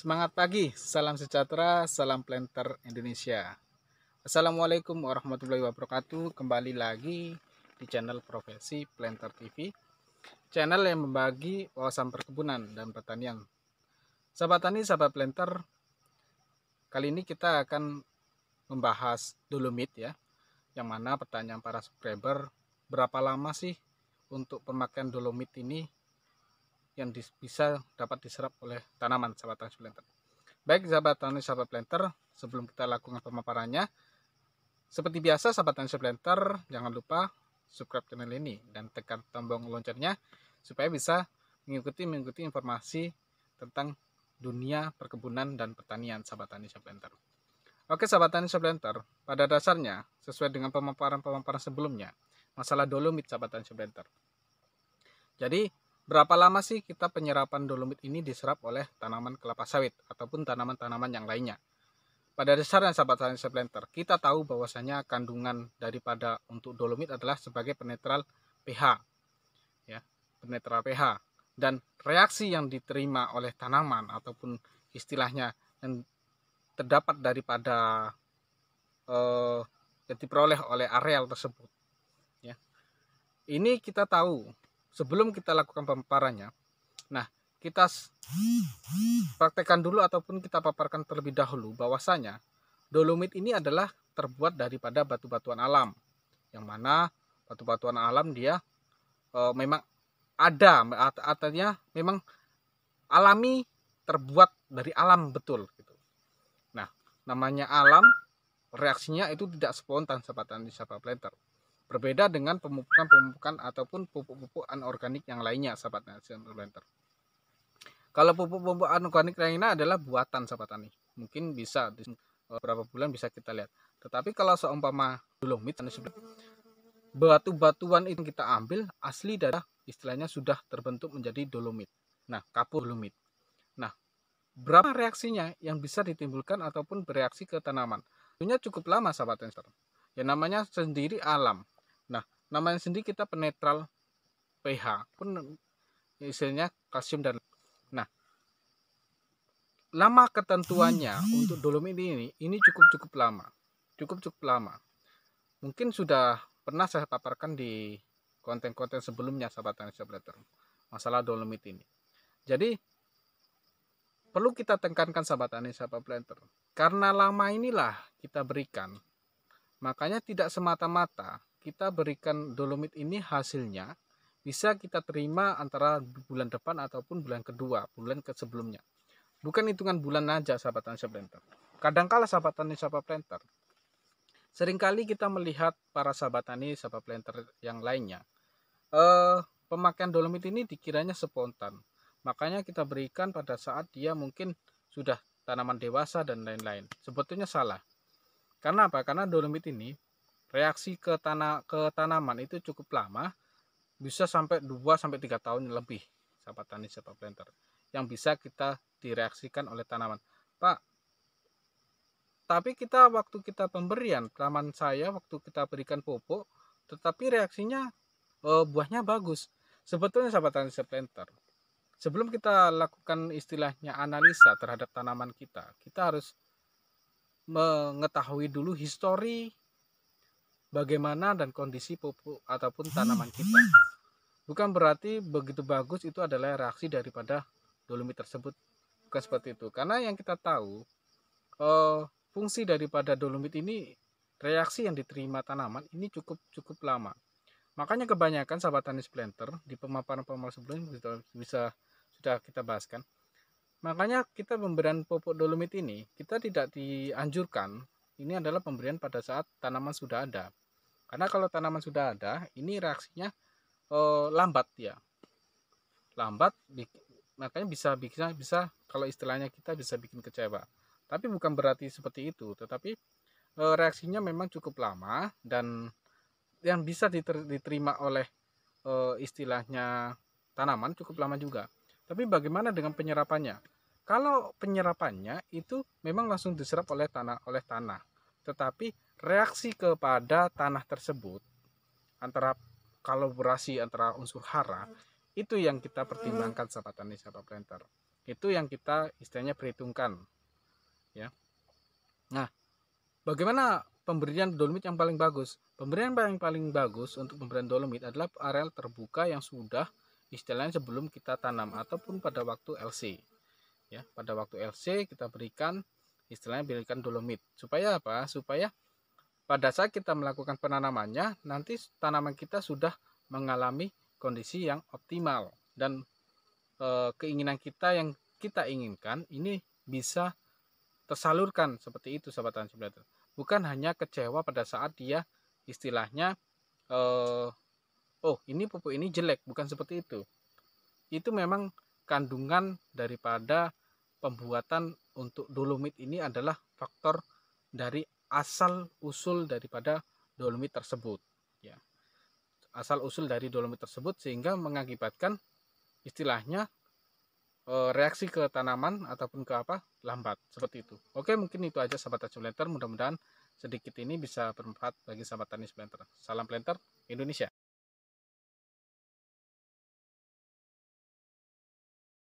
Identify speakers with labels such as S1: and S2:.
S1: Semangat pagi, salam sejahtera, salam planter Indonesia. Assalamualaikum warahmatullahi wabarakatuh. Kembali lagi di channel Profesi Planter TV. Channel yang membagi wawasan perkebunan dan pertanian. Sahabat tani, sahabat planter, kali ini kita akan membahas dolomit ya. Yang mana pertanyaan para subscriber, berapa lama sih untuk pemakaian dolomit ini yang bisa dapat diserap oleh tanaman sahabat transplanter. Baik sahabat tanaman sahabat planter, sebelum kita lakukan pemaparannya, seperti biasa sahabat tanaman jangan lupa subscribe channel ini dan tekan tombol loncengnya supaya bisa mengikuti mengikuti informasi tentang dunia perkebunan dan pertanian sahabat tani planter. Oke sahabat tani planter, pada dasarnya sesuai dengan pemaparan-pemaparan sebelumnya, masalah dolomit sahabat tani planter. Jadi Berapa lama sih kita penyerapan dolomit ini diserap oleh tanaman kelapa sawit ataupun tanaman-tanaman yang lainnya? Pada dasarnya sahabat science planter, kita tahu bahwasanya kandungan daripada untuk dolomit adalah sebagai penetral pH. Ya, penetral pH dan reaksi yang diterima oleh tanaman ataupun istilahnya yang terdapat daripada eh, yang diperoleh oleh areal tersebut. Ya. Ini kita tahu sebelum kita lakukan pemaparannya. Nah, kita praktekkan dulu ataupun kita paparkan terlebih dahulu bahwasanya dolomit ini adalah terbuat daripada batu-batuan alam. Yang mana batu-batuan alam dia e, memang ada artinya memang alami terbuat dari alam betul gitu. Nah, namanya alam reaksinya itu tidak spontan di Sapa Planter. Berbeda dengan pemupukan-pemupukan ataupun pupuk-pupuk anorganik yang lainnya, sahabat netizen planter. Kalau pupuk-pupuk anorganik lainnya adalah buatan, sahabat tani. Mungkin bisa eh, beberapa bulan bisa kita lihat. Tetapi kalau seumpama dolomit batu-batuan itu kita ambil asli dari istilahnya sudah terbentuk menjadi dolomit. Nah, kapur dolomit. Nah, berapa reaksinya yang bisa ditimbulkan ataupun bereaksi ke tanaman? Tentunya cukup lama sahabat tani Yang namanya sendiri alam namanya sendiri kita penetral pH pun isinya kalsium dan nah lama ketentuannya hmm. untuk dolomit ini ini cukup cukup lama cukup cukup lama mungkin sudah pernah saya paparkan di konten-konten sebelumnya sahabat tani Blatter masalah dolomit ini jadi perlu kita tekankan sahabat Indonesia Blatter karena lama inilah kita berikan makanya tidak semata-mata kita berikan dolomit ini hasilnya bisa kita terima antara bulan depan ataupun bulan kedua, bulan ke sebelumnya. Bukan hitungan bulan aja sahabat Tani Planter. Kadangkala sahabat Tani Planter. Seringkali kita melihat para sahabat Tani Planter yang lainnya. Eh, pemakaian dolomit ini dikiranya spontan. Makanya kita berikan pada saat dia mungkin sudah tanaman dewasa dan lain-lain. Sebetulnya salah. Karena apa? Karena dolomit ini reaksi ke tanah ke tanaman itu cukup lama bisa sampai 2 sampai 3 tahun lebih sahabat tani sahabat planter yang bisa kita direaksikan oleh tanaman Pak tapi kita waktu kita pemberian tanaman saya waktu kita berikan pupuk tetapi reaksinya e, buahnya bagus sebetulnya sahabat tani sahabat planter sebelum kita lakukan istilahnya analisa terhadap tanaman kita kita harus mengetahui dulu histori bagaimana dan kondisi pupuk ataupun tanaman kita. Bukan berarti begitu bagus itu adalah reaksi daripada dolomit tersebut. Bukan seperti itu. Karena yang kita tahu eh, fungsi daripada dolomit ini reaksi yang diterima tanaman ini cukup cukup lama. Makanya kebanyakan sahabat tanis planter di pemaparan pemaparan sebelumnya bisa, bisa sudah kita bahaskan. Makanya kita pemberian pupuk dolomit ini kita tidak dianjurkan. Ini adalah pemberian pada saat tanaman sudah ada. Karena kalau tanaman sudah ada, ini reaksinya e, lambat ya. Lambat makanya bisa bisa bisa kalau istilahnya kita bisa bikin kecewa. Tapi bukan berarti seperti itu, tetapi e, reaksinya memang cukup lama dan yang bisa diterima oleh e, istilahnya tanaman cukup lama juga. Tapi bagaimana dengan penyerapannya? Kalau penyerapannya itu memang langsung diserap oleh tanah oleh tanah. Tetapi reaksi kepada tanah tersebut antara kolaborasi antara unsur hara hmm. itu yang kita pertimbangkan hmm. sahabat tani sahabat planter itu yang kita istilahnya perhitungkan ya nah bagaimana pemberian dolomit yang paling bagus pemberian paling paling bagus untuk pemberian dolomit adalah areal terbuka yang sudah istilahnya sebelum kita tanam ataupun pada waktu LC ya pada waktu LC kita berikan istilahnya berikan dolomit supaya apa supaya pada saat kita melakukan penanamannya, nanti tanaman kita sudah mengalami kondisi yang optimal dan e, keinginan kita yang kita inginkan ini bisa tersalurkan seperti itu sahabat tani simulator. Bukan hanya kecewa pada saat dia istilahnya e, oh ini pupuk ini jelek, bukan seperti itu. Itu memang kandungan daripada pembuatan untuk dolomit ini adalah faktor dari asal usul daripada dolomit tersebut ya asal usul dari dolomit tersebut sehingga mengakibatkan istilahnya e, reaksi ke tanaman ataupun ke apa lambat seperti itu oke mungkin itu aja sahabat tani planter mudah-mudahan sedikit ini bisa bermanfaat bagi sahabat tani planter salam planter Indonesia